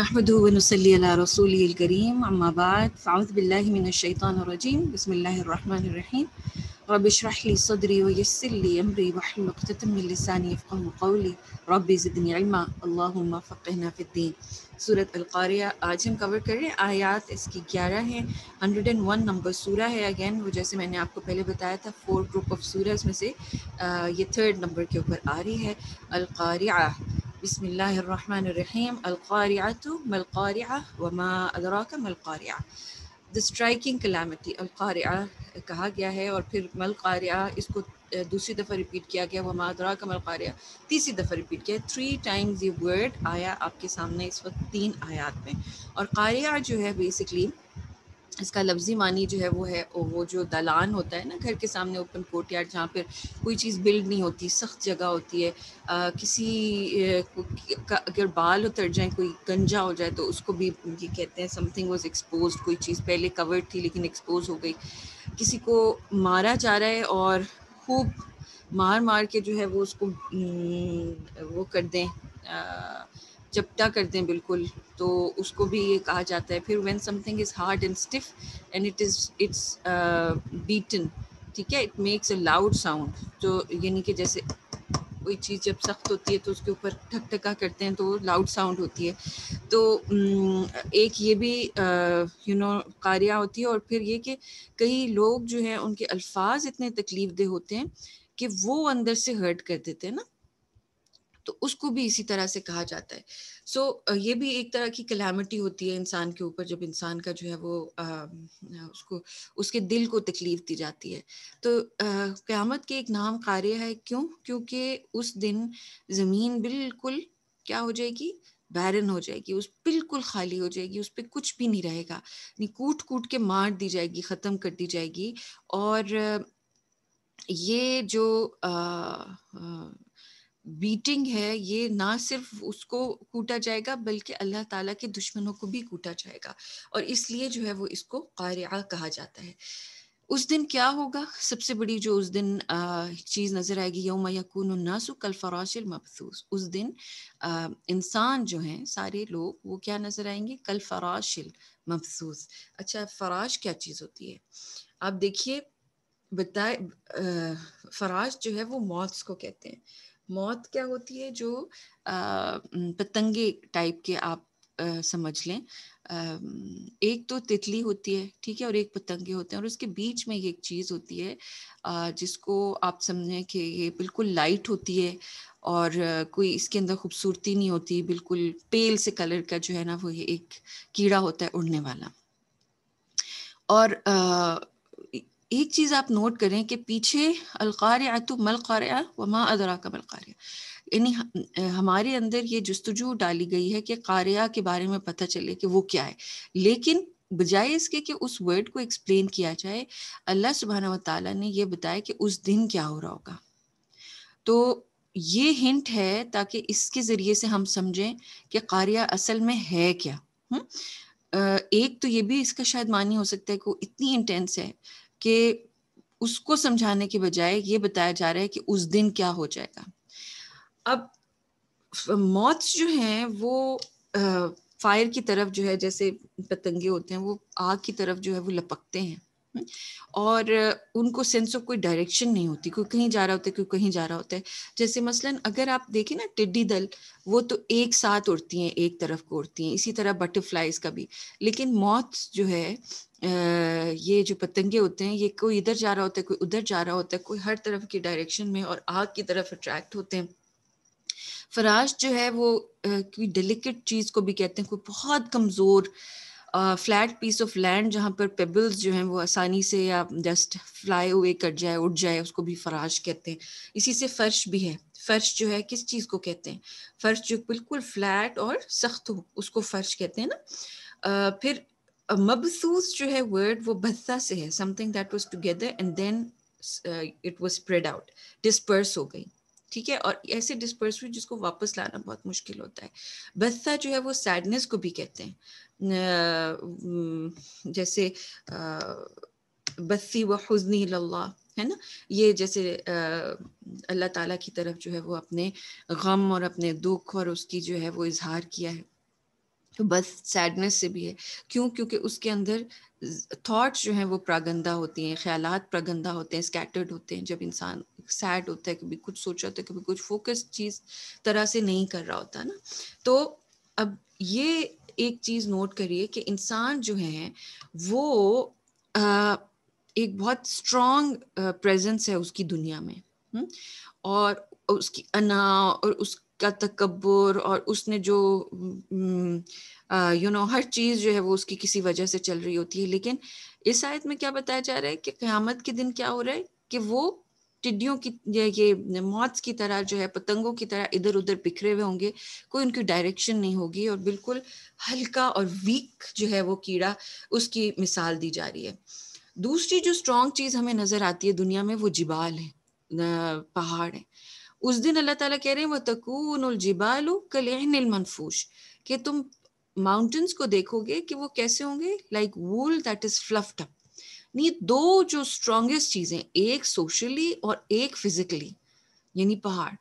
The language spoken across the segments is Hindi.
नहमदनसली रसूलकरीम अम्माबाद फ़ाउज़बिल्लिमिनशैतरजीम बसमीम रबशरली सदरी वयसली अमरी वहलतमिलसानी रबी ज़िदनीफ़िन सूरत अलकारिया आज हम कवर कर रहे हैं आयात इसकी ग्यारह है हंड्रेड एंड वन नंबर सूरा है अगेन वो जैसे मैंने आपको पहले बताया था फोर ग्रुप ऑफ सूरा उसमें से आ, ये थर्ड नंबर के ऊपर आ रही है अलकारिया ما القارعة मलक़ारिया أدراك ما मलक़ारिया The striking calamity القارعة कहा गया है और फिर मलक़ारिया इसको दूसरी दफ़ा रिपीट किया गया वमा अदराक मलक़ारिया तीसरी दफ़ा रिपीट किया थ्री टाइम्स ये वर्ड आया आपके सामने इस वक्त तीन आयात में और क़ारिया जो है बेसिकली इसका लफ्ज़ी मानी जो है वो है वो जो दलान होता है ना घर के सामने ओपन कोर्ट यार्ड जहाँ पर कोई चीज़ बिल्ड नहीं होती सख्त जगह होती है आ, किसी अगर बाल उतर जाए कोई गंजा हो जाए तो उसको भी ये कहते हैं समथिंग वॉज एक्सपोज कोई चीज़ पहले कवर्ड थी लेकिन एक्सपोज हो गई किसी को मारा जा रहा है और खूब मार मार के जो है वो उसको वो कर दें आ, चपटा करते हैं बिल्कुल तो उसको भी ये कहा जाता है फिर when something is hard and stiff and it is it's beaten ठीक है it makes a loud sound तो यानी कि जैसे कोई चीज़ जब सख्त होती है तो उसके ऊपर ठक ठका करते हैं तो लाउड साउंड होती है तो एक ये भी यू नो कारिया होती है और फिर ये कि कई लोग जो हैं उनके अल्फाज इतने तकलीफ दे होते हैं कि वो अंदर से हर्ट कर देते हैं ना तो उसको भी इसी तरह से कहा जाता है सो so, ये भी एक तरह की कलेमिटी होती है इंसान के ऊपर जब इंसान का जो है वो आ, उसको उसके दिल को तकलीफ दी जाती है तो क़्यामत के एक नाम कार्य है क्यों क्योंकि उस दिन ज़मीन बिल्कुल क्या हो जाएगी बैरन हो जाएगी उस बिल्कुल खाली हो जाएगी उस पर कुछ भी नहीं रहेगा यानी कूट कूट के मार दी जाएगी ख़त्म कर दी जाएगी और ये जो आ, आ, बीटिंग है ये ना सिर्फ उसको कूटा जाएगा बल्कि अल्लाह ताला के दुश्मनों को भी कूटा जाएगा और इसलिए जो है वो इसको क़ारिया कहा जाता है उस दिन क्या होगा सबसे बड़ी जो उस दिन चीज़ नज़र आएगी यौम यकून नासु कल फराशिल मफसूस उस दिन इंसान जो हैं सारे लोग वो क्या नज़र आएंगे कल फराशिल मफसूस अच्छा फराश क्या चीज़ होती है आप देखिए बताए फराश जो है वो मॉथ्स को कहते हैं मौत क्या होती है जो पतंगे टाइप के आप आ, समझ लें एक तो तितली होती है ठीक है और एक पतंगे होते हैं और उसके बीच में एक चीज़ होती है जिसको आप समझें कि ये बिल्कुल लाइट होती है और कोई इसके अंदर खूबसूरती नहीं होती बिल्कुल पेल से कलर का जो है ना वो ये एक कीड़ा होता है उड़ने वाला और एक चीज़ आप नोट करें कि पीछे अलकार तो मलकार व माँ अदरा का मलकारिया यानी हमारे अंदर ये जस्तजू डाली गई है कि कारिया के बारे में पता चले कि वो क्या है लेकिन बजाय इसके कि उस वर्ड को एक्सप्लेन किया जाए अल्लाह सुबहाना ताला ने ये बताया कि उस दिन क्या हो रहा होगा तो ये हिंट है ताकि इसके ज़रिए से हम समझें कि कारिया असल में है क्या हुँ? एक तो ये भी इसका शायद मानी हो सकता है कि वो इतनी इंटेंस है कि उसको समझाने के बजाय ये बताया जा रहा है कि उस दिन क्या हो जाएगा अब मौत जो है वो फायर की तरफ जो है जैसे पतंगे होते हैं वो आग की तरफ जो है वो लपकते हैं और उनको सेंस ऑफ कोई डायरेक्शन नहीं होती कोई कहीं जा रहा होता है कोई कहीं जा रहा होता है जैसे मसलन अगर आप देखें ना टिड्डी दल वो तो एक साथ उड़ती हैं एक तरफ को उड़ती हैं इसी तरह बटरफ्लाइज का भी लेकिन मौत जो है ये जो पतंगे होते हैं ये कोई इधर जा रहा होता है कोई उधर जा रहा होता है कोई हर तरफ की डायरेक्शन में और आग की तरफ अट्रैक्ट होते हैं फराश जो है वो कोई डेलिकेट चीज़ को भी कहते हैं कोई बहुत कमज़ोर फ्लैट पीस ऑफ लैंड जहाँ पर पेबल्स जो हैं वो आसानी से या जस्ट फ्लाई अवे कर जाए उठ जाए उसको भी फराश कहते हैं इसी से फर्श भी है फर्श जो है किस चीज़ को कहते हैं फर्श जो बिल्कुल फ्लैट और सख्त हो उसको फर्श कहते हैं ना फिर मबसूस जो है वर्ड वो बस्ता से है something that was together and then it was spread out disperse हो गई ठीक है और ऐसे डिस्पर्स हुई जिसको वापस लाना बहुत मुश्किल होता है बस्ता जो है वो सैडनेस को भी कहते हैं जैसे बस्सी व हजनी लल्ला है ना ये जैसे अल्लाह ताला की तरफ जो है वो अपने गम और अपने दुख और उसकी जो है वो इजहार किया है तो बस सैडनेस से भी है क्यों क्योंकि उसके अंदर थॉट्स जो हैं वो प्रागंदा होती हैं ख्याल प्रागंदा होते हैं स्कैटर्ड होते हैं जब इंसान सैड होता है कभी कुछ सोच रहा होता है कभी कुछ फोकस चीज़ तरह से नहीं कर रहा होता ना तो अब ये एक चीज़ नोट करिए कि इंसान जो है वो आ, एक बहुत स्ट्रॉन्ग प्रेजेंस है उसकी दुनिया में हुँ? और उसकी अना और उस का तकबर और उसने जो यू हम्म, नो हर चीज़ जो है वो उसकी किसी वजह से चल रही होती है लेकिन इस आयत में क्या बताया जा रहा है कि क़्यामत के दिन क्या हो रहा है कि वो टिड्डियों की ये मौत की तरह जो है पतंगों की तरह इधर उधर बिखरे हुए होंगे कोई उनकी डायरेक्शन नहीं होगी और बिल्कुल हल्का और वीक जो है वो कीड़ा उसकी मिसाल दी जा रही है दूसरी जो स्ट्रॉन्ग चीज़ हमें नज़र आती है दुनिया में वो जिबाल है पहाड़ है उस दिन अल्लाह ताला कह रहे हैं वह तकून जिबालू कलेन मनफूश कि तुम माउंटेन्स को देखोगे कि वो कैसे होंगे like wool that is fluffed up नहीं दो जो स्ट्रॉन्गेस्ट चीज़ें एक सोशली और एक फिजिकली यानी पहाड़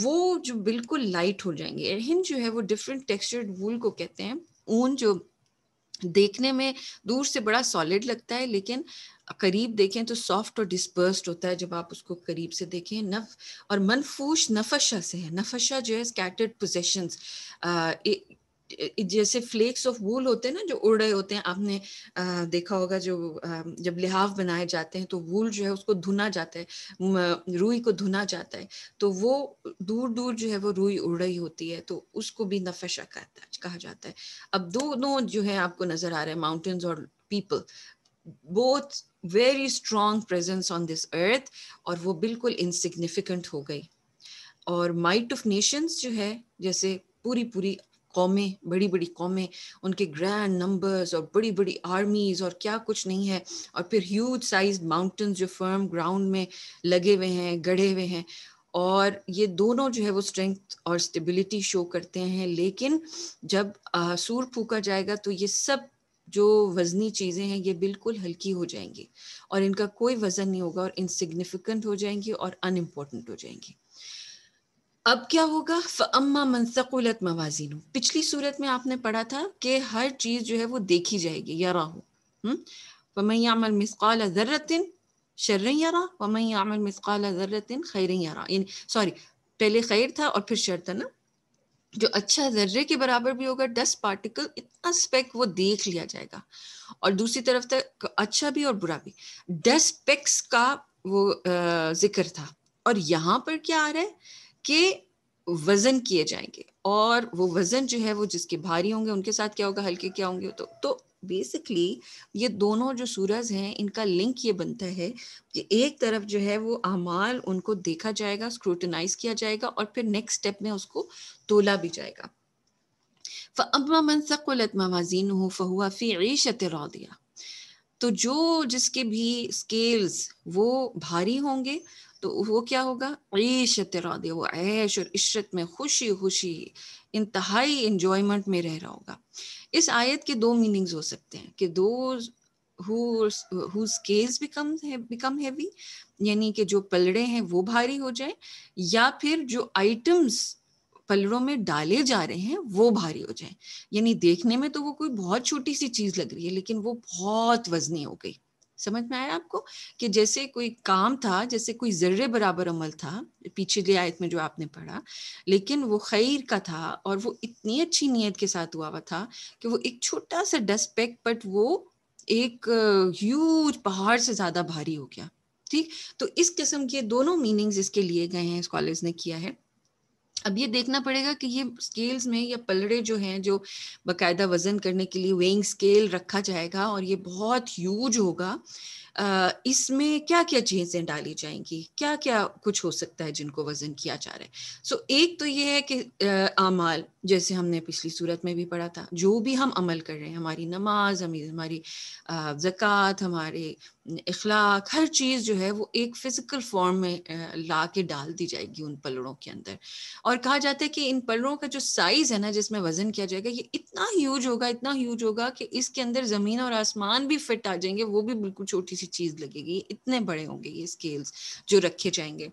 वो जो बिल्कुल लाइट हो जाएंगे एहन जो है वो डिफरेंट टेक्सचर्ड वूल को कहते हैं ऊन जो देखने में दूर से बड़ा सॉलिड लगता है लेकिन करीब देखें तो सॉफ्ट और डिस्पर्स्ड होता है जब आप उसको करीब से देखें नफ और मनफूश नफशा से है नफशा जो है स्कैटर्ड पोजेशंस जैसे फ्लेक्स ऑफ वूल होते हैं ना जो उड़ रहे होते हैं आपने देखा होगा जो जब लिहाव बनाए जाते हैं तो वूल जो है उसको धुना जाता है रुई को धुना जाता है तो वो दूर दूर जो है वो रुई उड़ रही होती है तो उसको भी नफशा कहा जाता है अब दोनों जो है आपको नजर आ रहे हैं माउंटेन्स और पीपल बहुत very strong presence on this earth और वो बिल्कुल इनसिग्निफिकेंट हो गई और माइट ऑफ नेशंस जो है जैसे पूरी पूरी कौमें बड़ी बड़ी कौमें उनके ग्रैंड नंबर्स और बड़ी बड़ी आर्मीज और क्या कुछ नहीं है और फिर ह्यूज साइज माउंटेन्स जो फर्म ग्राउंड में लगे हुए हैं गढ़े हुए हैं और ये दोनों जो है वो स्ट्रेंथ और स्टेबिलिटी शो करते हैं लेकिन जब सूर फूका जाएगा तो ये सब जो वजनी चीज़ें हैं ये बिल्कुल हल्की हो जाएंगी और इनका कोई वज़न नहीं होगा और इनसिग्निफिकेंट हो जाएंगी और अनइम्पॉर्टेंट हो जाएंगी अब क्या होगा अम्मा मनसकुलत मवाजिन पिछली सूरत में आपने पढ़ा था कि हर चीज जो है वो देखी जाएगी या राहू फमैयामल मिसकाल जर्रतिन शर्र यारा फमैयामल मिसकाल जर्रतिन खैर यारा सॉरी पहले खैर था और फिर शर था ना जो अच्छा जर्रे के बराबर भी होगा डस्ट पार्टिकल इतना स्पेक वो देख लिया जाएगा और दूसरी तरफ तक अच्छा भी और बुरा भी डस्ट पेक्स का वो जिक्र था और यहाँ पर क्या आ रहा है के वजन किए जाएंगे और वो वजन जो है वो जिसके भारी होंगे उनके साथ क्या होगा हल्के क्या होंगे तो तो बेसिकली ये दोनों जो सूरज हैं इनका लिंक ये बनता है कि एक तरफ जो है वो अमाल उनको देखा जाएगा स्क्रूटनाइज किया जाएगा और फिर नेक्स्ट स्टेप में उसको तोला भी जाएगा फ़अम्मा मन सकुलत मवाजीन हो फ़हुआ फ़ी ईशत रौदिया तो जो जिसके भी स्केल्स वो भारी होंगे तो वो क्या होगा ईशत रौदे वो ऐश और इशरत में खुशी खुशी इंतहाई इंजॉयमेंट में रह रहा होगा इस आयत के दो मीनिंग्स हो सकते हैं कि दो स्केल्स बिकम बिकम हैवी यानी कि जो पलड़े हैं वो भारी हो जाए या फिर जो आइटम्स पलड़ों में डाले जा रहे हैं वो भारी हो जाए यानी देखने में तो वो कोई बहुत छोटी सी चीज लग रही है लेकिन वो बहुत वजनी हो गई समझ में आया आपको कि जैसे कोई काम था जैसे कोई जर्रे बराबर अमल था पीछे आयत में जो आपने पढ़ा लेकिन वो खैर का था और वो इतनी अच्छी नीयत के साथ हुआ हुआ था कि वो एक छोटा सा डस्ट पैक बट वो एक ह्यूज पहाड़ से ज़्यादा भारी हो गया ठीक तो इस किस्म के दोनों मीनिंग्स इसके लिए गए हैं स्कॉलर्स ने किया है अब ये देखना पड़ेगा कि ये स्केल्स में या पलड़े जो हैं जो बकायदा वजन करने के लिए वेइंग स्केल रखा जाएगा और ये बहुत ह्यूज होगा इसमें क्या क्या चीज़ें डाली जाएंगी क्या क्या कुछ हो सकता है जिनको वज़न किया जा रहा है सो so, एक तो ये है कि अमाल जैसे हमने पिछली सूरत में भी पढ़ा था जो भी हम अमल कर रहे हैं हमारी नमाज हमारी हमारी जक़ात हमारे इखलाक हर चीज़ जो है वो एक फ़िज़िकल फॉर्म में ला के डाल दी जाएगी उन पलड़ों के अंदर और कहा जाता है कि इन पलड़ों का जो साइज़ है ना जिसमें वज़न किया जाएगा ये इतना ह्यूज होगा इतना ह्यूज होगा कि इसके अंदर ज़मीन और आसमान भी फिट आ जाएंगे वो भी बिल्कुल छोटी सी चीज लगेगी इतने बड़े होंगे ये स्केल्स जो रखे जाएंगे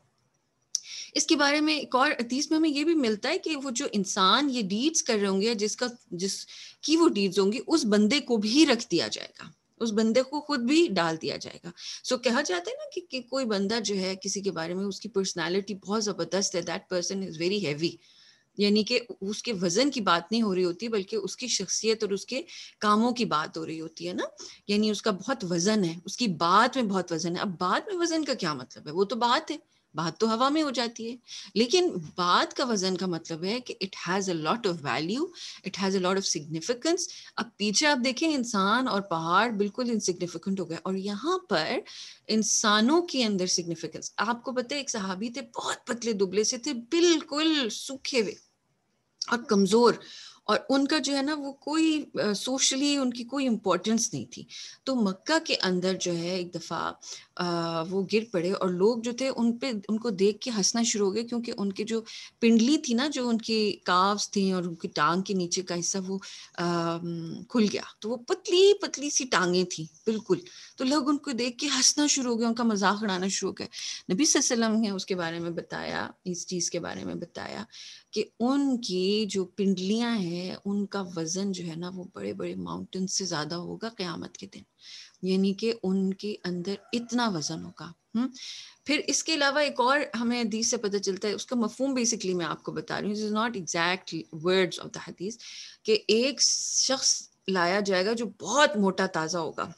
इसके बारे में एक और अतीस में हमें ये भी मिलता है कि वो जो इंसान ये डीड्स कर रहे होंगे जिसका जिस की वो डीड्स होंगी उस बंदे को भी रख दिया जाएगा उस बंदे को खुद भी डाल दिया जाएगा सो so, कहा जाता है ना कि, कि कोई बंदा जो है किसी के बारे में उसकी पर्सनैलिटी बहुत जबरदस्त है that person is very heavy यानी कि उसके वजन की बात नहीं हो रही होती बल्कि उसकी शख्सियत और उसके कामों की बात हो रही होती है ना यानी उसका बहुत वजन है उसकी बात में बहुत वजन है अब बात में वजन का क्या मतलब है वो तो बात है बात तो हवा में हो जाती है लेकिन बात का वजन का मतलब है कि it has a lot of value it has a lot of significance अब पीछे आप देखें इंसान और पहाड़ बिल्कुल इनसिग्निफिकेंट हो गए और यहाँ पर इंसानों के अंदर सिग्निफिकेंस आपको पता है एक सहाबी थे बहुत पतले दुबले से थे बिल्कुल सूखे हुए और कमजोर और उनका जो है ना वो कोई सोशली उनकी कोई इम्पोर्टेंस नहीं थी तो मक्का के अंदर जो है एक दफ़ा वो गिर पड़े और लोग जो थे उन पे उनको देख के हंसना शुरू हो गए क्योंकि उनके जो पिंडली थी ना जो उनकी काव्स थी और उनकी टांग के नीचे का हिस्सा वो आ, खुल गया तो वो पतली पतली सी टांगें थी बिल्कुल तो लोग उनको देख के हंसना शुरू हो गया उनका मजाक उड़ाना शुरू हो गया नबी वसल्लम ने उसके बारे में बताया इस चीज़ के बारे में बताया कि उनकी जो पिंडलियां हैं उनका वज़न जो है ना वो बड़े बड़े माउंटेन से ज़्यादा होगा क़्यामत के दिन यानी कि उनके अंदर इतना वज़न होगा हम्म फिर इसके अलावा एक और हमें हदीस से पता चलता है उसका मफहम बेसिकली मैं आपको बता रही हूँ not exact words of the हदीस कि एक शख्स लाया जाएगा जो बहुत मोटा ताज़ा होगा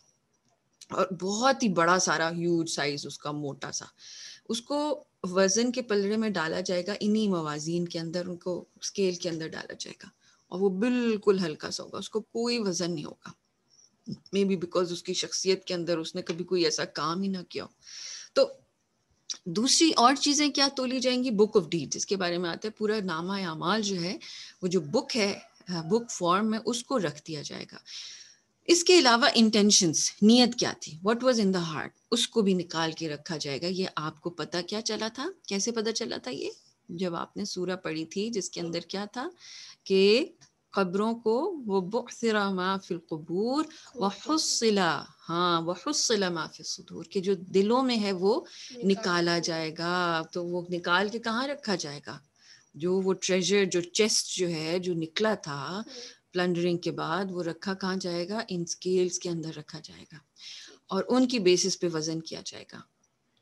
और बहुत ही बड़ा सारा ह्यूज साइज उसका मोटा सा उसको वज़न के पलड़े में डाला जाएगा इन्हीं मवाजीन के अंदर उनको स्केल के अंदर डाला जाएगा और वो बिल्कुल हल्का सा होगा उसको कोई वज़न नहीं होगा मे बी बिकॉज उसकी शख्सियत के अंदर उसने कभी कोई ऐसा काम ही ना किया हो तो दूसरी और चीज़ें क्या तोली जाएंगी बुक ऑफ डीड जिसके बारे में आता है पूरा नामा माल जो है वो जो बुक है बुक फॉर्म में उसको रख दिया जाएगा इसके अलावा इंटेंशंस नीयत क्या थी what was in the heart उसको भी निकाल के रखा जाएगा ये आपको पता क्या चला था कैसे पता चला था ये जब आपने सूरा पढ़ी थी जिसके अंदर क्या था कि कब्रों को वो बुसरा माफिल कबूर वहसिला हाँ वहसिला माफिल सदूर के जो दिलों में है वो निकाला जाएगा तो वो निकाल के कहाँ रखा जाएगा जो वो ट्रेजर जो चेस्ट जो है जो निकला था हम्म। प्लंडरिंग के बाद वो रखा कहाँ जाएगा इन स्केल्स के अंदर रखा जाएगा और उनकी बेसिस पे वजन किया जाएगा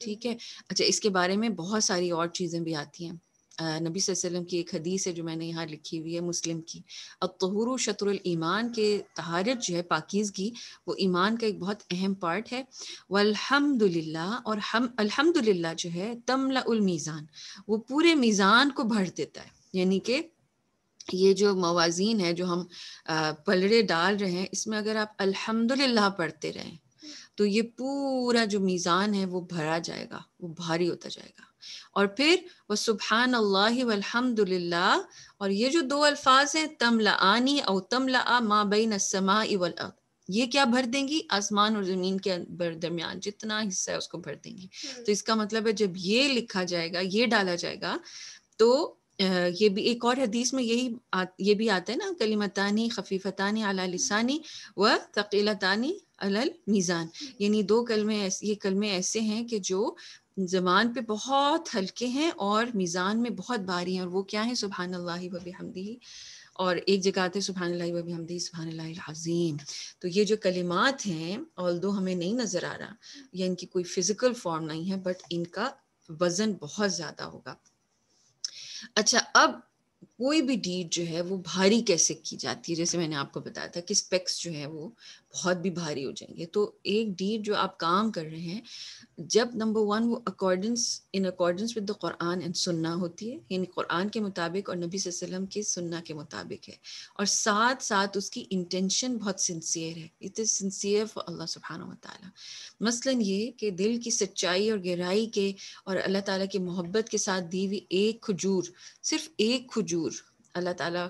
ठीक है अच्छा इसके बारे में बहुत सारी और चीज़ें भी आती हैं नबी वसल्लम की एक हदीस है जो मैंने यहाँ लिखी हुई है मुस्लिम की अब तहर शतरल ईमान के तहारत जो है पाकिजगी वो ईमान का एक बहुत अहम पार्ट है वलहमदिल्ला और हम अल्हम्दुलिल्लाह जो है तमला उल मीज़ान वो पूरे मीज़ान को भर देता है यानी कि ये जो मवाजीन है जो हम पलड़े डाल रहे हैं इसमें अगर आप अल्हम्दुलिल्लाह पढ़ते रहें तो ये पूरा जो मीज़ान है वो भरा जाएगा वो भारी होता जाएगा और फिर वह सुबहान अल्लाह और ये जो दो अल्फाज हैं तमला आनी और तमला आ माबैन समा इवल ये क्या भर देंगी आसमान और जमीन के दरमियान जितना हिस्सा है उसको भर देंगी हम्म। तो इसका मतलब है जब ये लिखा जाएगा ये डाला जाएगा तो ये भी एक और हदीस में यही आ, ये भी आता है ना कलीमतानी खफीफतानी अला लिसानी व तकीलतानी अलल मीज़ान यानी दो कलमे ये कलमे ऐसे हैं कि जो जबान पे बहुत हल्के हैं और मीज़ान में बहुत भारी हैं और वो क्या है सुबहान अल्लाह वबहमदी और एक जगह आते सुबहान अल्लाह वबहमदी सुबहान अज़ीम तो ये जो कलिमात हैं ऑल दो हमें नहीं नज़र आ रहा या इनकी कोई फिज़िकल फॉर्म नहीं है बट इनका वज़न बहुत ज़्यादा होगा अच्छा अब कोई भी डीड जो है वो भारी कैसे की जाती है जैसे मैंने आपको बताया था कि स्पेक्स जो है वो बहुत भी भारी हो जाएंगे तो एक डीड जो आप काम कर रहे हैं जब नंबर वन वो accordance in accordance with the Quran and सुन्ना होती है यानी कुरान के मुताबिक और नबी वसल्लम के सुन्ना के मुताबिक है और साथ साथ उसकी इंटेंशन बहुत सिंसियर है it is sincere for Allah सुबहाना ताली मसलन ये कि दिल की सच्चाई और गहराई के और अल्लाह ताला की मोहब्बत के साथ दी हुई एक खजूर सिर्फ एक खजूर अल्लाह ताला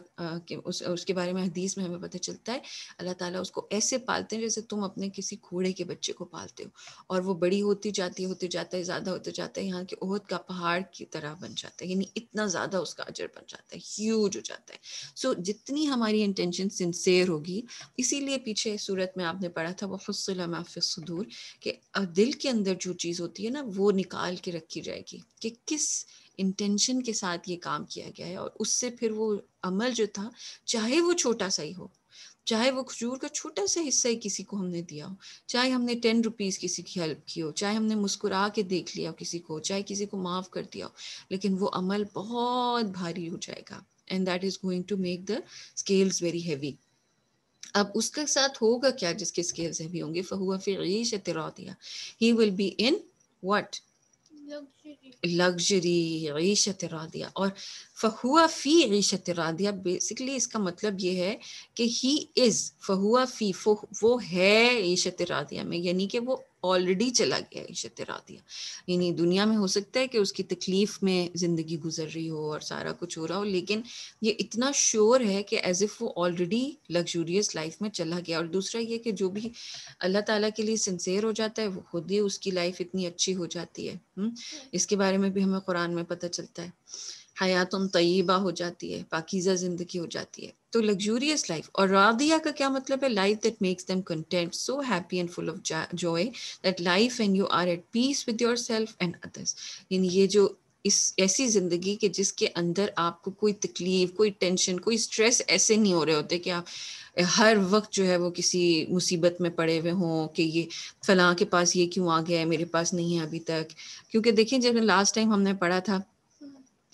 के उस उसके बारे में हदीस में हमें पता चलता है अल्लाह ताला उसको ऐसे पालते हैं जैसे तुम अपने किसी घोड़े के बच्चे को पालते हो और वो बड़ी होती जाती होते जाता है ज़्यादा होते जाता है यहाँ के ओहद का पहाड़ की तरह बन जाता है यानी इतना ज़्यादा उसका अजर बन जाता है ह्यूज हो जाता है सो so, जितनी हमारी इंटेंशन सिंसेयर होगी इसीलिए पीछे सूरत में आपने पढ़ा था वह हसलमाफ़ूर कि दिल के अंदर जो चीज़ होती है ना वो निकाल के रखी जाएगी कि किस इंटेंशन के साथ ये काम किया गया है और उससे फिर वो अमल जो था चाहे वो छोटा सा ही हो चाहे वो खजूर का छोटा सा हिस्सा ही किसी को हमने दिया हो चाहे हमने टेन रुपीस किसी की हेल्प की हो चाहे हमने मुस्कुरा के देख लिया हो किसी को चाहे किसी को माफ़ कर दिया हो लेकिन वो अमल बहुत भारी हो जाएगा and that is going to make the scales very heavy अब उसके साथ होगा क्या जिसके स्केल्स हैवी होंगे फहुआ फिर ईश दिया he will be in what luxury ईशत रादिया और फहुआ फ़ी ईशत रादिया बेसिकली इसका मतलब ये है कि ही इज़ फहुआ फ़ी वो है ईशत रादिया में यानी कि वो ऑलरेडी चला गया ईशत रादिया यानी दुनिया में हो सकता है कि उसकी तकलीफ़ में ज़िंदगी गुजर रही हो और सारा कुछ हो रहा हो लेकिन ये इतना श्योर है कि एज इफ़ वो ऑलरेडी लग्जूरियस लाइफ में चला गया और दूसरा ये कि जो भी अल्लाह ताला के लिए सिंसेयर हो जाता है वो खुद ही उसकी लाइफ इतनी अच्छी हो जाती है हुँ? हम्म, इसके बारे में भी हमें कुरान में पता चलता है हयात उन तयबा हो जाती है पाकिज़ा ज़िंदगी हो जाती है तो लग्जूरियस लाइफ और रादिया का क्या मतलब है life that makes them content so happy and full of joy that life and you are at peace with yourself and others यानी ये जो इस ऐसी ज़िंदगी के जिसके अंदर आपको कोई तकलीफ कोई टेंशन कोई स्ट्रेस ऐसे नहीं हो रहे होते कि आप हर वक्त जो है वो किसी मुसीबत में पड़े हुए हों कि ये फलां के पास ये क्यों आ गया है मेरे पास नहीं है अभी तक क्योंकि देखिए जब लास्ट टाइम हमने पढ़ा था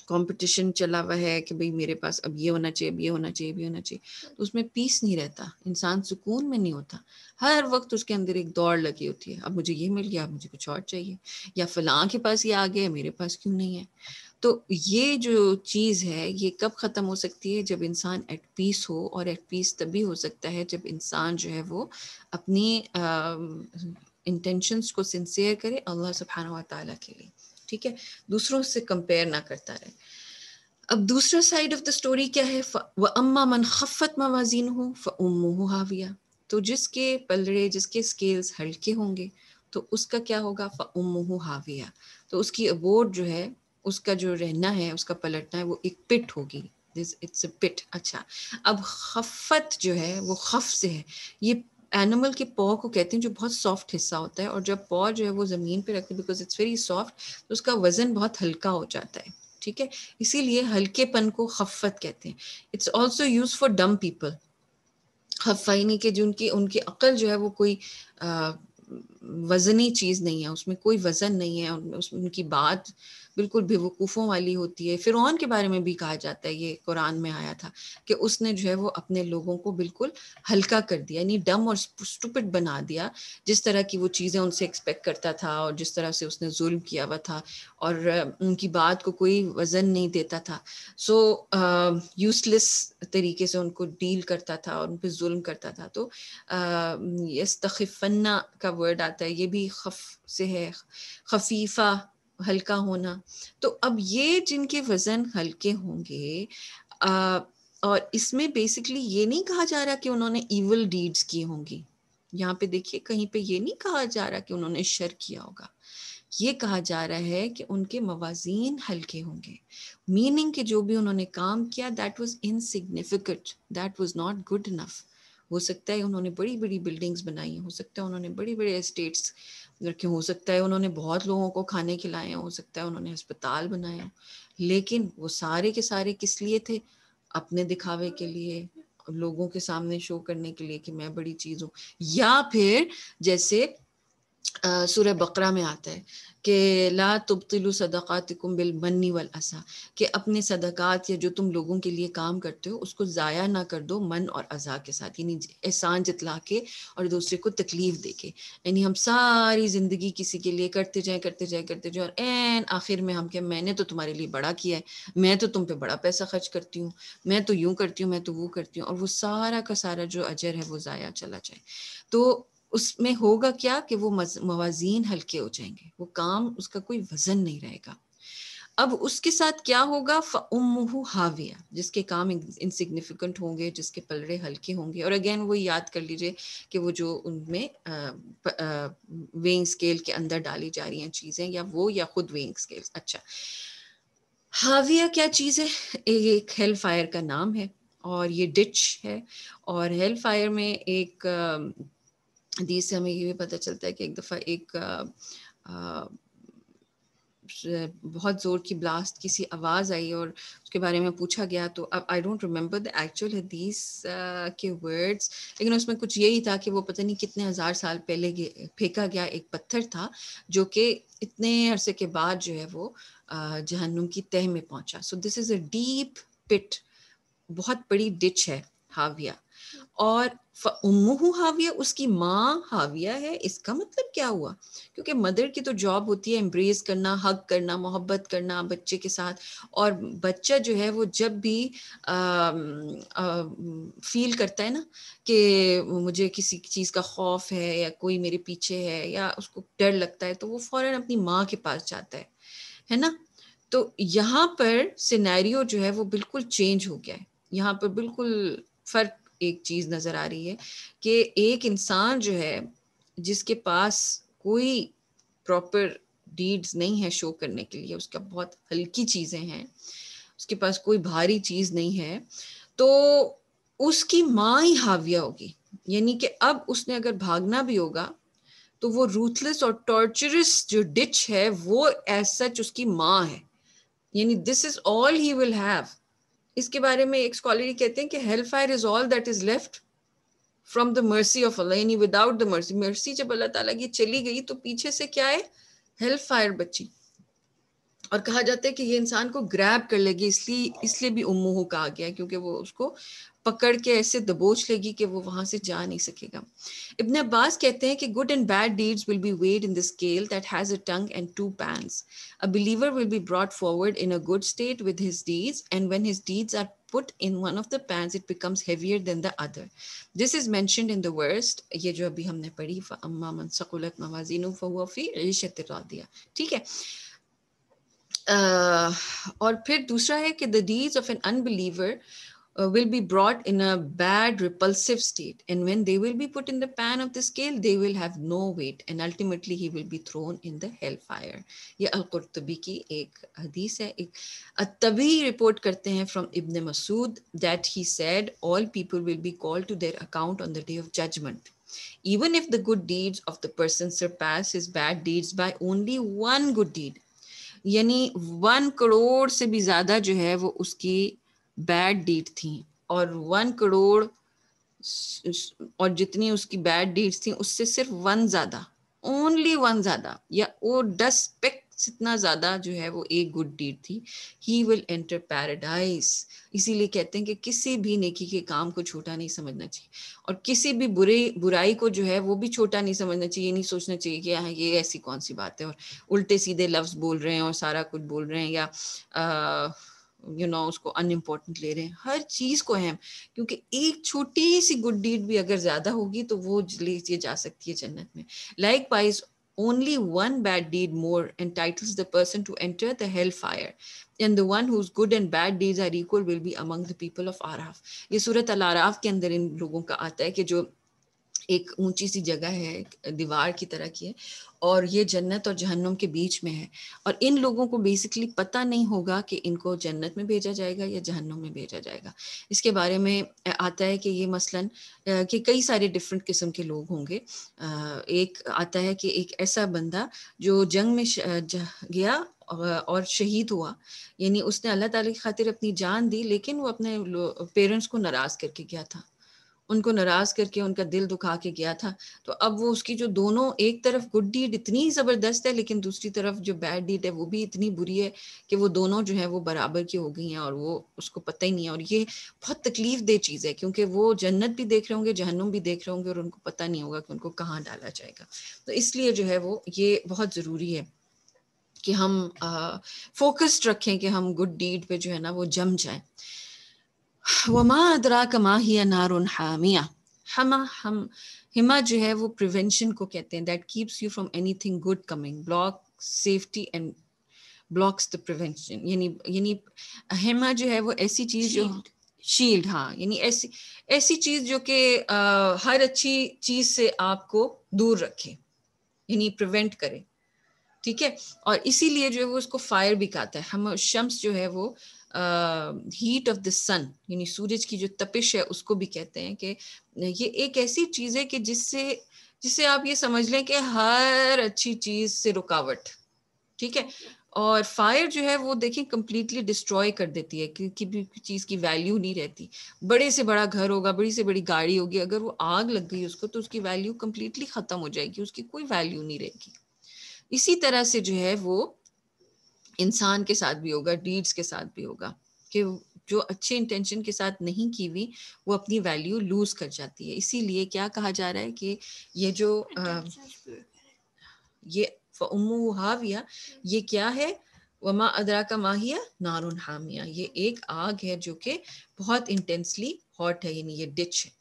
कंपटीशन चला हुआ है कि भाई मेरे पास अब ये होना चाहिए अब ये होना चाहिए ये होना चाहिए तो उसमें पीस नहीं रहता इंसान सुकून में नहीं होता हर वक्त उसके अंदर एक दौड़ लगी होती है अब मुझे ये मिल गया अब मुझे कुछ और चाहिए या फलां के पास ये आ गया मेरे पास क्यों नहीं है तो ये जो चीज़ है ये कब ख़त्म हो सकती है जब इंसान एट पीस हो और एट पीस तभी हो सकता है जब इंसान जो है वो अपनी इंटेंशंस को सिंसियर करे अल्लाह सुबहाना ताला के लिए ठीक है दूसरों से कंपेयर ना करता रहे अब दूसरा साइड ऑफ द स्टोरी क्या है वह अम्मा मन खफ़त मवाजिन हो फ हाविया तो जिसके पलड़े जिसके स्केल्स हल्के होंगे तो उसका क्या होगा फ हाविया तो उसकी अबोर्ड जो है उसका जो रहना है उसका पलटना है वो एक पिट होगी दिस इट्स अ पिट अच्छा अब खफत जो है वो खफ से है ये एनिमल के पॉ को कहते हैं जो बहुत सॉफ्ट हिस्सा होता है और जब पॉ जो है वो ज़मीन पे रखते हैं बिकॉज इट्स वेरी सॉफ्ट तो उसका वज़न बहुत हल्का हो जाता है ठीक है इसीलिए हल्केपन को खफत कहते हैं it's also use for dumb people खफाइनी के जो उनकी उनकी अकल जो है वो कोई आ, वज़नी चीज़ नहीं है उसमें कोई वज़न नहीं है उसमें उनकी बात बिल्कुल बेवकूफ़ों वाली होती है फिर के बारे में भी कहा जाता है ये कुरान में आया था कि उसने जो है वो अपने लोगों को बिल्कुल हल्का कर दिया यानी डम और स्टुपिट बना दिया जिस तरह की वो चीज़ें उनसे एक्सपेक्ट करता था और जिस तरह से उसने जुल्म किया हुआ था और उनकी बात को कोई वज़न नहीं देता था सो यूजलेस तरीके से उनको डील करता था और उन पर म करता था तो तखिफन्ना का वर्ड आता आता है ये भी खफ से है खफीफा हल्का होना तो अब ये जिनके वज़न हल्के होंगे और इसमें बेसिकली ये नहीं कहा जा रहा कि उन्होंने इवल डीड्स की होंगी यहाँ पे देखिए कहीं पे ये नहीं कहा जा रहा कि उन्होंने शर किया होगा ये कहा जा रहा है कि उनके मवाजीन हल्के होंगे मीनिंग के जो भी उन्होंने काम किया that was insignificant that was not good enough हो सकता है उन्होंने बड़ी बड़ी बिल्डिंग्स बनाई हो सकता है उन्होंने बड़ी बड़े एस्टेट्स रखे हो सकता है उन्होंने बहुत लोगों को खाने खिलाए हो सकता है उन्होंने अस्पताल बनाए लेकिन वो सारे के सारे किस लिए थे अपने दिखावे के लिए लोगों के सामने शो करने के लिए कि मैं बड़ी चीज हूँ या फिर जैसे सूर्य बकरा में आता है कि ला तुबतिलु सदक़ातिकुम बिल मन्नी वल असा कि अपने सदक़ात या जो तुम लोगों के लिए काम करते हो उसको ज़ाया ना कर दो मन और अज़ा के साथ यानी एहसान जितला के और दूसरे को तकलीफ़ दे के यानी हम सारी ज़िंदगी किसी के लिए करते जाएँ करते जाएँ करते जाएँ और एन आखिर में हम क्या मैंने तो तुम्हारे लिए बड़ा किया है मैं तो तुम पे बड़ा पैसा खर्च करती हूँ मैं तो यूँ करती हूँ मैं तो वो करती हूँ और वो सारा का सारा जो अजर है वो ज़ाया चला जाए तो उसमें होगा क्या कि वो मवाजीन हल्के हो जाएंगे वो काम उसका कोई वजन नहीं रहेगा अब उसके साथ क्या होगा फ़महू हाविया जिसके काम इनसिग्निफिकेंट होंगे जिसके पलड़े हल्के होंगे और अगेन वो याद कर लीजिए कि वो जो उनमें वेइंग स्केल के अंदर डाली जा रही हैं चीज़ें या वो या खुद वेइंग स्केल अच्छा हाविया क्या चीज़ है एक हेल फायर का नाम है और ये डिच है और हेल फायर में एक हदीस से हमें ये भी पता चलता है कि एक दफ़ा एक आ, बहुत ज़ोर की ब्लास्ट किसी आवाज़ आई और उसके बारे में पूछा गया तो अब I don't remember the actual हदीस के वर्ड्स लेकिन उसमें कुछ यही था कि वो पता नहीं कितने हज़ार साल पहले फेंका गया एक पत्थर था जो कि इतने अरसे के बाद जो है वो जहन्नुम की तह में पहुंचा so this is a deep pit बहुत बड़ी डिच है हाविया और उम्मू हाविया उसकी माँ हाविया है इसका मतलब क्या हुआ क्योंकि मदर की तो जॉब होती है एम्ब्रेस करना हक करना मोहब्बत करना बच्चे के साथ और बच्चा जो है वो जब भी आ, आ, फील करता है ना कि मुझे किसी चीज़ का खौफ है या कोई मेरे पीछे है या उसको डर लगता है तो वो फ़ौरन अपनी माँ के पास जाता है है ना तो यहाँ पर सिनेरियो जो है वो बिल्कुल चेंज हो गया है यहाँ पर बिल्कुल फर्क एक चीज नजर आ रही है कि एक इंसान जो है जिसके पास कोई प्रॉपर डीड्स नहीं है शो करने के लिए उसका बहुत हल्की चीजें हैं उसके पास कोई भारी चीज नहीं है तो उसकी माँ ही हाविया होगी यानी कि अब उसने अगर भागना भी होगा तो वो रूथलेस और टॉर्चरस जो डिच है वो एज सच उसकी माँ है यानी this is all he will have इसके बारे में एक स्कॉलर कहते हैं कि hellfire is all that is left from the mercy of Allah यानी विदाउट द मर्सी मर्सी जब अल्लाह ताला की चली गई तो पीछे से क्या है हेल्प फायर बची और कहा जाता है कि ये इंसान को ग्रैब कर लेगी इसलिए इसलिए भी उम्मोह कहा गया क्योंकि वो उसको पकड़ के ऐसे दबोच लेगी कि वो वहां से जा नहीं सकेगा इब्न अब्बास कहते हैं कि good and bad deeds will be weighed in the scale that has a tongue and two pans a believer will be brought forward in a good state with his deeds and when his deeds are put in one of the pans it becomes heavier than the other this is mentioned in the worst ये जो अभी हमने पढ़ी fa amma man saqulat mawazinuhu fa huwa fi 'ishatir radiya theek Uh, और फिर दूसरा है कि the deeds of an will be brought in a bad repulsive state and when they will be put in the pan of the scale they will have no weight and ultimately he will be thrown in the hellfire ये अल-कुर्तबी की एक हदीस है एक अतबी रिपोर्ट करते हैं from Ibn Masud that he said all people will be called to their account on the day of judgement even if the good deeds of the person surpass his bad deeds by only one good deed यानी वन करोड़ से भी ज्यादा जो है वो उसकी बैड डीट थी और वन करोड़ और जितनी उसकी बैड डीट्स थी उससे सिर्फ वन ज्यादा ओनली वन ज्यादा या वो दस पिक जितना ज्यादा जो है वो एक गुड डीड थी ही विल एंटर पैराडाइज इसीलिए कहते हैं कि किसी भी नेकी के काम को छोटा नहीं समझना चाहिए और किसी भी बुरे बुराई को जो है वो भी छोटा नहीं समझना चाहिए नहीं सोचना चाहिए कि यहाँ ये ऐसी कौन सी बात है और उल्टे सीधे लफ्ज़ बोल रहे हैं और सारा कुछ बोल रहे हैं या ah, you you know know, उसको अनइम्पॉर्टेंट ले रहे हैं हर चीज़ को अहम क्योंकि एक छोटी सी गुड डीड भी अगर ज़्यादा होगी तो वो ले जा सकती है जन्नत में likewise only one bad deed more entitles the person to enter the hellfire. And the one whose good and bad deeds are equal will be among the people of Araf. ये सूरत अल आराफ के अंदर इन लोगों का आता है कि जो एक ऊंची सी जगह है दीवार की तरह की है और ये जन्नत और जहन्नुम के बीच में है और इन लोगों को बेसिकली पता नहीं होगा कि इनको जन्नत में भेजा जाएगा या जहन्नुम में भेजा जाएगा इसके बारे में आता है कि ये मसलन कि कई सारे डिफरेंट किस्म के लोग होंगे एक आता है कि एक ऐसा बंदा जो जंग में गया और शहीद हुआ यानी उसने अल्लाह ताला की खातिर अपनी जान दी लेकिन वो अपने पेरेंट्स को नाराज़ करके गया था उनको नाराज करके उनका दिल दुखा के गया था तो अब वो उसकी जो दोनों एक तरफ गुड डीड इतनी जबरदस्त है लेकिन दूसरी तरफ जो बैड डीड है वो भी इतनी बुरी है कि वो दोनों जो है वो बराबर की हो गई हैं और वो उसको पता ही नहीं है और ये बहुत तकलीफ दे चीज़ है क्योंकि वो जन्नत भी देख रहे होंगे जहनुम भी देख रहे होंगे और उनको पता नहीं होगा कि उनको कहाँ डाला जाएगा तो इसलिए जो है वो ये बहुत ज़रूरी है कि हम फोकस्ड रखें कि हम गुड डीड पे जो है ना वो जम जाएं वमा अदराक मा ही नारुन हामिया हमा हम हिमा जो है वो प्रिवेंशन को कहते हैं that keeps you from anything good coming block safety and blocks the prevention यानी यानी हिमा जो है वो ऐसी चीज जो शील्ड हाँ यानी ऐसी ऐसी चीज जो कि हर अच्छी चीज से आपको दूर रखे यानी प्रिवेंट करे ठीक है और इसीलिए जो है वो उसको फायर भी कहता है हम शम्स जो है वो हीट ऑफ द सन यानी सूरज की जो तपिश है उसको भी कहते हैं कि ये एक ऐसी चीज है कि जिससे जिससे आप ये समझ लें कि हर अच्छी चीज से रुकावट ठीक है और फायर जो है वो देखें कंप्लीटली डिस्ट्रॉय कर देती है कि भी चीज़ की वैल्यू नहीं रहती बड़े से बड़ा घर होगा बड़ी से बड़ी गाड़ी होगी अगर वो आग लग गई उसको तो उसकी वैल्यू कंप्लीटली ख़त्म हो जाएगी उसकी कोई वैल्यू नहीं रहेगी इसी तरह से जो है वो इंसान के साथ भी होगा डीड्स के साथ भी होगा कि जो अच्छे इंटेंशन के साथ नहीं की हुई वो अपनी वैल्यू लूज कर जाती है इसीलिए क्या कहा जा रहा है कि ये जो आ, ये हाविया ये क्या है वमा अदरा का माहिया नारुन हामिया ये एक आग है जो कि बहुत इंटेंसली हॉट है यानी ये डिच है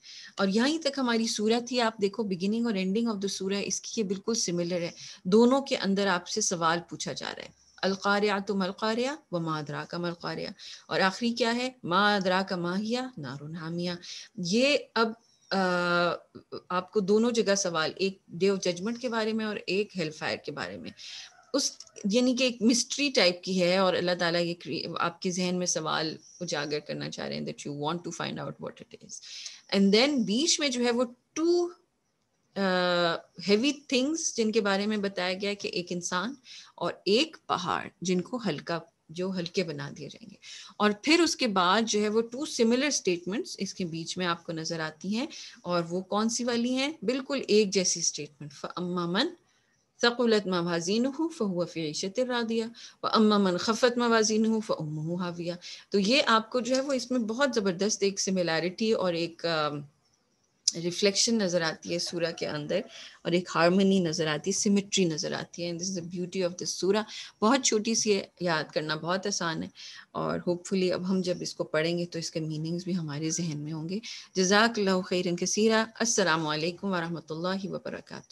और यहीं तक हमारी सूरत ही आप देखो बिगिनिंग और एंडिंग ऑफ द सूरह इसकी ये बिल्कुल सिमिलर है दोनों के अंदर आपसे सवाल पूछा जा रहा है अलकारिया तुम अलकारिया व मादरा का मलकारिया और आखिरी क्या है मादरा का माहिया नारुन हामिया ये अब आ, आपको दोनों जगह सवाल एक डे ऑफ जजमेंट के बारे में और एक हेल्फायर के बारे में उस यानी कि एक मिस्ट्री टाइप की है और अल्लाह ताला ये आपके जहन में सवाल उजागर करना चाह रहे हैं that you want to find out what it is and then बीच में जो है वो टू हैवी थिंग्स जिनके बारे में बताया गया कि एक इंसान और एक पहाड़ जिनको हल्का जो हल्के बना दिए जाएंगे और फिर उसके बाद जो है वो टू सिमिलर स्टेटमेंट्स इसके बीच में आपको नजर आती हैं और वो कौन सी वाली हैं बिल्कुल एक जैसी स्टेटमेंट अम्मामन सकुलत मवाजीन हो फ़हुआ फ़ीशत रादिया व मन खफत मवाजीन हो फ़ हाविया तो ये आपको जो है वो इसमें बहुत ज़बरदस्त एक सिमिलैरिटी और एक uh, रिफ्लेक्शन नज़र आती है सूर्य के अंदर और एक हारमोनी नज़र आती है सिमिट्री नज़र आती है this is the beauty of this सूर्य बहुत छोटी सी है याद करना बहुत आसान है और होपफुली अब हम जब इसको पढ़ेंगे तो इसके मीनिंग्स भी हमारे जहन में होंगे जजाक खैरन कसीरा असलकम वरहमल वर्का